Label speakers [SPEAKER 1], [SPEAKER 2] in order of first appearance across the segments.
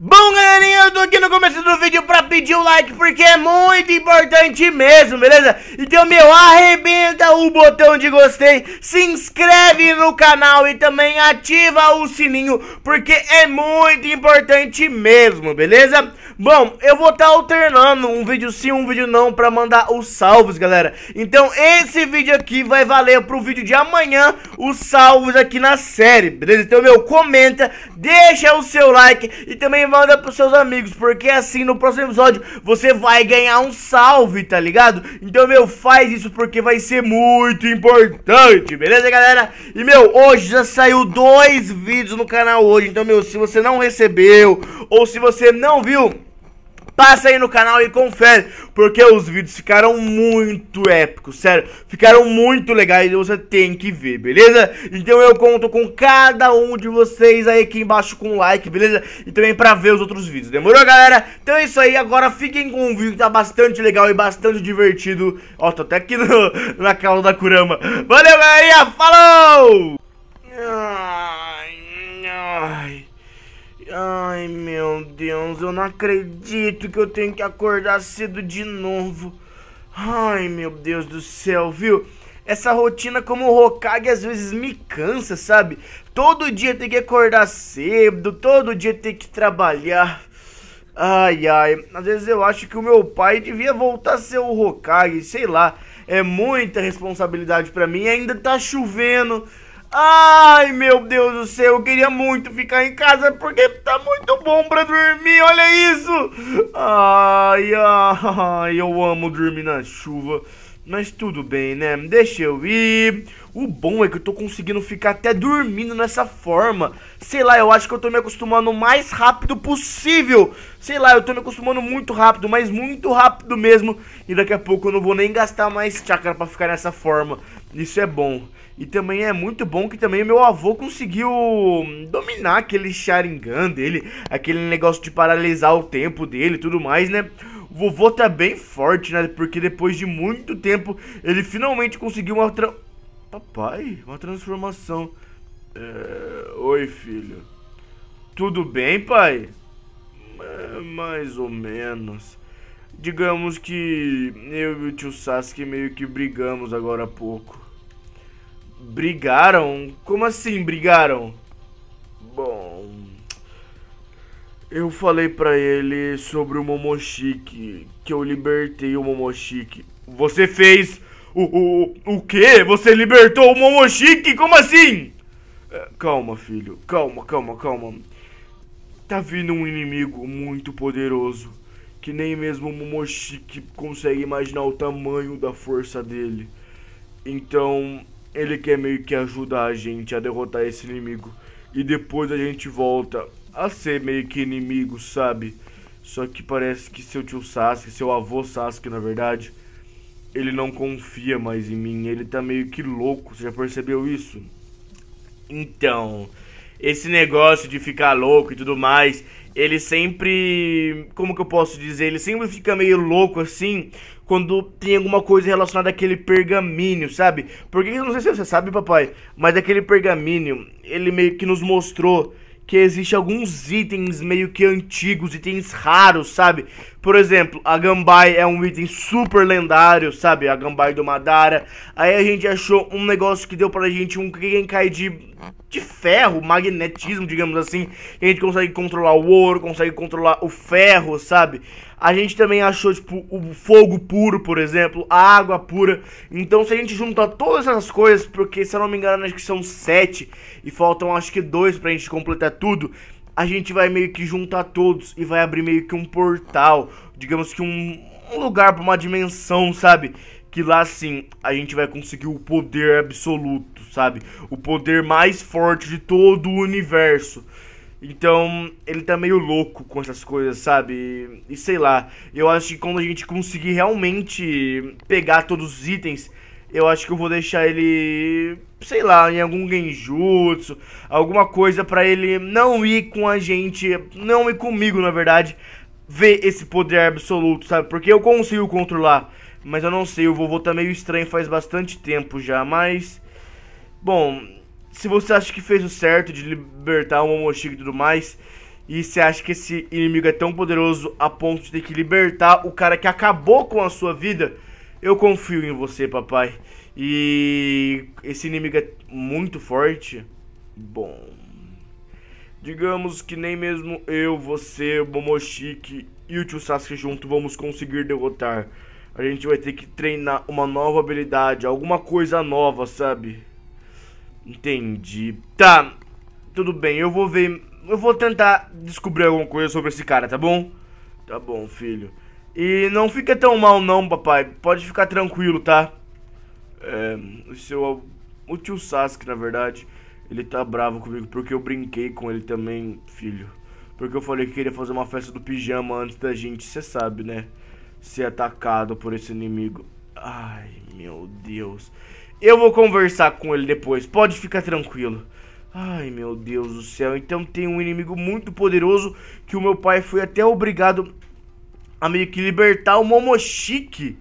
[SPEAKER 1] Bom, galerinha, eu tô aqui no começo do vídeo pra pedir o like, porque é muito importante mesmo, beleza? Então, meu, arrebenta o botão de gostei, se inscreve no canal e também ativa o sininho, porque é muito importante mesmo, beleza? Bom, eu vou estar tá alternando um vídeo sim, um vídeo não pra mandar os salvos, galera. Então esse vídeo aqui vai valer pro vídeo de amanhã os salvos aqui na série, beleza? Então, meu, comenta, deixa o seu like e também manda pros seus amigos, porque assim no próximo episódio você vai ganhar um salve, tá ligado? Então, meu, faz isso porque vai ser muito importante, beleza, galera? E, meu, hoje já saiu dois vídeos no canal hoje, então, meu, se você não recebeu ou se você não viu... Passa aí no canal e confere, porque os vídeos ficaram muito épicos, sério. Ficaram muito legais e você tem que ver, beleza? Então eu conto com cada um de vocês aí aqui embaixo com um like, beleza? E também pra ver os outros vídeos, demorou, galera? Então é isso aí, agora fiquem com um vídeo que tá bastante legal e bastante divertido. Ó, tô até aqui no, na calda da Kurama. Valeu, galerinha, falou! Ai, ai. Ai meu Deus, eu não acredito que eu tenho que acordar cedo de novo. Ai meu Deus do céu, viu? Essa rotina como Hokage às vezes me cansa, sabe? Todo dia tem que acordar cedo, todo dia tem que trabalhar. Ai, ai, às vezes eu acho que o meu pai devia voltar a ser o Hokage, sei lá. É muita responsabilidade para mim, ainda tá chovendo. Ai, meu Deus do céu, eu queria muito ficar em casa porque tá muito bom pra dormir, olha isso! Ai, ai, eu amo dormir na chuva, mas tudo bem, né? Deixa eu ir. O bom é que eu tô conseguindo ficar até dormindo nessa forma. Sei lá, eu acho que eu tô me acostumando o mais rápido possível. Sei lá, eu tô me acostumando muito rápido, mas muito rápido mesmo. E daqui a pouco eu não vou nem gastar mais chácara pra ficar nessa forma. Isso é bom. E também é muito bom que também meu avô conseguiu dominar aquele Sharingan dele, aquele negócio de paralisar o tempo dele e tudo mais, né? O vovô tá bem forte, né? Porque depois de muito tempo ele finalmente conseguiu uma, Papai, uma transformação. É... Oi, filho. Tudo bem, pai? É, mais ou menos. Digamos que eu e o tio Sasuke meio que brigamos agora há pouco. Brigaram? Como assim brigaram? Bom. Eu falei para ele sobre o Momoshiki, que eu libertei o Momoshiki. Você fez o, o, o quê? Você libertou o Momoshiki? Como assim? É, calma, filho. Calma, calma, calma. Tá vindo um inimigo muito poderoso. Que nem mesmo o Momoshiki consegue imaginar o tamanho da força dele. Então, ele quer meio que ajudar a gente a derrotar esse inimigo. E depois a gente volta a ser meio que inimigo, sabe? Só que parece que seu tio Sasuke, seu avô Sasuke, na verdade ele não confia mais em mim, ele tá meio que louco, você já percebeu isso? Então, esse negócio de ficar louco e tudo mais, ele sempre, como que eu posso dizer, ele sempre fica meio louco assim, quando tem alguma coisa relacionada àquele pergaminho, sabe? Porque eu não sei se você sabe, papai, mas aquele pergaminho, ele meio que nos mostrou que existe alguns itens meio que antigos, itens raros, sabe? Por exemplo, a Gambai é um item super lendário, sabe? A Gambai do Madara. Aí a gente achou um negócio que deu pra gente um Kenkai de, de ferro, magnetismo, digamos assim. a gente consegue controlar o ouro, consegue controlar o ferro, sabe? A gente também achou, tipo, o fogo puro, por exemplo, a água pura. Então, se a gente juntar todas essas coisas, porque se eu não me engano, acho que são sete e faltam acho que dois pra gente completar tudo a gente vai meio que juntar todos e vai abrir meio que um portal, digamos que um, um lugar para uma dimensão, sabe? Que lá sim a gente vai conseguir o poder absoluto, sabe? O poder mais forte de todo o universo. Então, ele tá meio louco com essas coisas, sabe? E sei lá, eu acho que quando a gente conseguir realmente pegar todos os itens, eu acho que eu vou deixar ele, sei lá, em algum genjutsu, alguma coisa para ele não ir com a gente, não ir comigo, na verdade, ver esse poder absoluto, sabe? Porque eu consigo controlar, mas eu não sei, o vovô tá meio estranho faz bastante tempo já, mas bom, se você acha que fez o certo de libertar o Momoshiki e tudo mais, e você acha que esse inimigo é tão poderoso a ponto de ter que libertar o cara que acabou com a sua vida, eu confio em você, papai. E esse inimigo é muito forte. Bom. Digamos que nem mesmo eu, você, o Momoshiki e o Tio Sasuke junto vamos conseguir derrotar. A gente vai ter que treinar uma nova habilidade, alguma coisa nova, sabe? Entendi. Tá, tudo bem, eu vou ver. Eu vou tentar descobrir alguma coisa sobre esse cara, tá bom? Tá bom, filho. E não fica tão mal não, papai. Pode ficar tranquilo, tá? É, o seu... O tio Sasuke, na verdade, ele tá bravo comigo porque eu brinquei com ele também, filho. Porque eu falei que queria fazer uma festa do pijama antes da gente, você sabe, né? Ser atacado por esse inimigo. Ai, meu Deus. Eu vou conversar com ele depois, pode ficar tranquilo. Ai, meu Deus do céu. Então tem um inimigo muito poderoso que o meu pai foi até obrigado a meio que libertar o Momoshiki.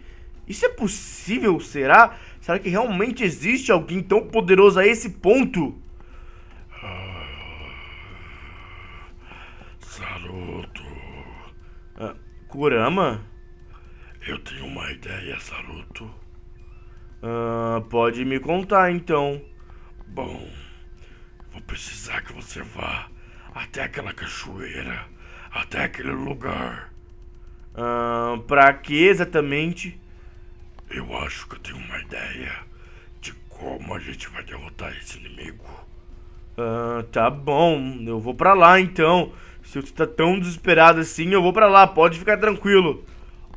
[SPEAKER 1] Isso é possível, será? Será que realmente existe alguém tão poderoso a esse ponto? Saruto. Ah, Kurama? Eu tenho uma ideia, Saruto. Ah, pode me contar então. Bom, vou precisar que você vá até aquela cachoeira, até aquele lugar Uh, para que exatamente? Eu acho que eu tenho uma ideia de como a gente vai derrotar esse inimigo. Uh, tá bom, eu vou para lá então. Se você tá tão desesperado assim, eu vou para lá, pode ficar tranquilo.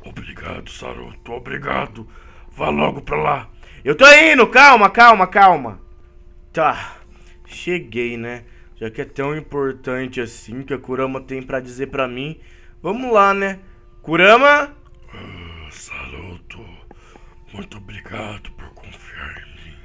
[SPEAKER 1] Obrigado, Saruto, obrigado. Vá logo pra lá. Eu tô indo, calma, calma, calma. Tá, cheguei, né? Já que é tão importante assim que a Kurama tem para dizer para mim, vamos lá, né? Kurama? Ah, muito obrigado por confiar em mim.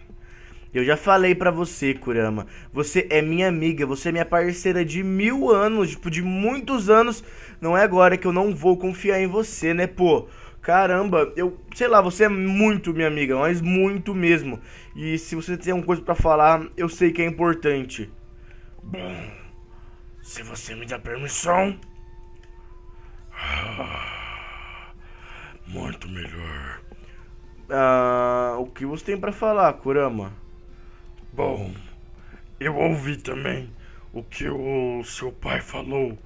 [SPEAKER 1] Eu já falei para você, Kurama. Você é minha amiga, você é minha parceira de mil anos, tipo, de muitos anos. Não é agora que eu não vou confiar em você, né, pô? Caramba, eu sei lá, você é muito minha amiga, mas muito mesmo. E se você tem alguma coisa para falar, eu sei que é importante. Bom, se você me dá permissão, ah, muito melhor. Ah, o que você tem para falar, Kurama? Bom, eu ouvi também o que o seu pai falou.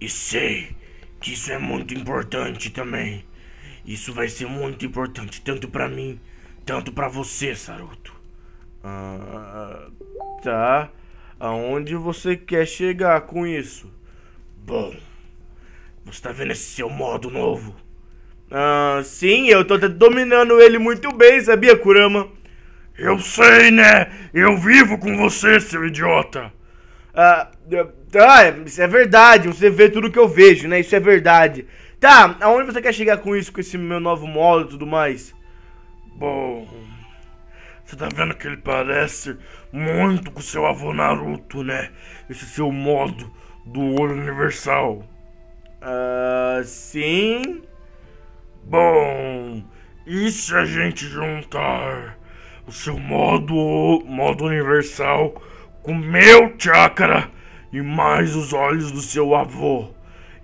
[SPEAKER 1] E sei que isso é muito importante também. Isso vai ser muito importante, tanto para mim, tanto para você, Saruto. Ah, tá. Aonde você quer chegar com isso? Bom. Você tá vendo esse seu modo novo? Ah, sim, eu tô dominando ele muito bem, sabia, Kurama? Eu sei, né? Eu vivo com você, seu idiota. Ah, ah é, isso é verdade. Você vê tudo que eu vejo, né? Isso é verdade. Tá, aonde você quer chegar com isso, com esse meu novo modo e tudo mais? Bom. Você tá vendo que ele parece muito com seu avô Naruto, né? Esse seu modo do olho universal. Ah, sim Bom, e se a gente juntar o seu modo, modo universal com meu chakra e mais os olhos do seu avô?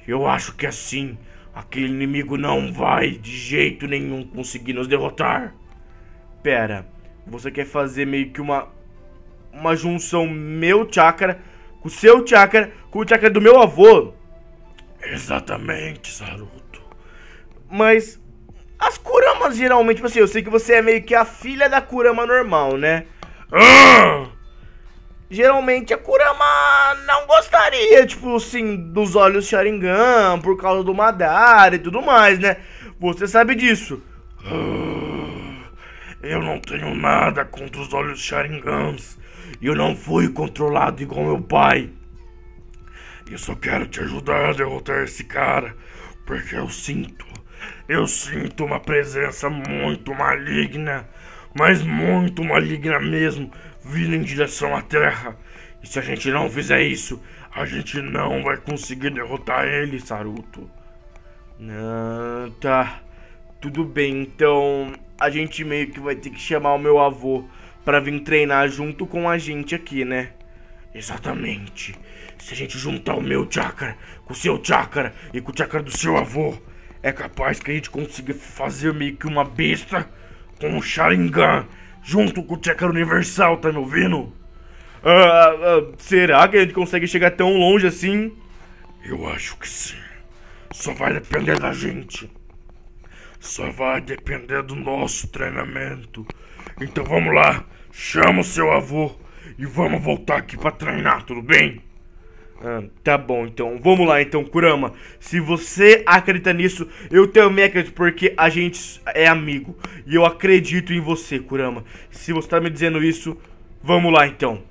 [SPEAKER 1] Eu acho que assim aquele inimigo não vai de jeito nenhum conseguir nos derrotar. Pera, você quer fazer meio que uma uma junção meu chakra com seu chakra com o chakra do meu avô? Exatamente, Saruto. Mas as Kuramas geralmente, tipo assim, eu sei que você é meio que a filha da Kurama normal, né? Ah! Geralmente a Kurama não gostaria, tipo assim, dos olhos Sharingan por causa do Madara e tudo mais, né? Você sabe disso. Ah, eu não tenho nada contra os olhos Sharingans. Eu não fui controlado igual meu pai. Eu só quero te ajudar a derrotar esse cara, porque eu sinto, eu sinto uma presença muito maligna, mas muito maligna mesmo, vindo em direção à Terra. E se a gente não fizer isso, a gente não vai conseguir derrotar ele, Saruto. Ah, tá. Tudo bem, então a gente meio que vai ter que chamar o meu avô para vir treinar junto com a gente aqui, né? Exatamente. Se a gente juntar o meu chakra com o seu chakra e com o chakra do seu avô, é capaz que a gente consiga fazer meio que uma besta com o Sharingan junto com o chakra universal, tá me ouvindo? Ah, ah, será que a gente consegue chegar tão longe assim? Eu acho que sim. Só vai depender da gente. Só vai depender do nosso treinamento. Então vamos lá, chama o seu avô e vamos voltar aqui para treinar, tudo bem? Ah, tá bom, então. Vamos lá, então, Kurama. Se você acredita nisso, eu também acredito, porque a gente é amigo. E eu acredito em você, Kurama. Se você tá me dizendo isso, vamos lá, então.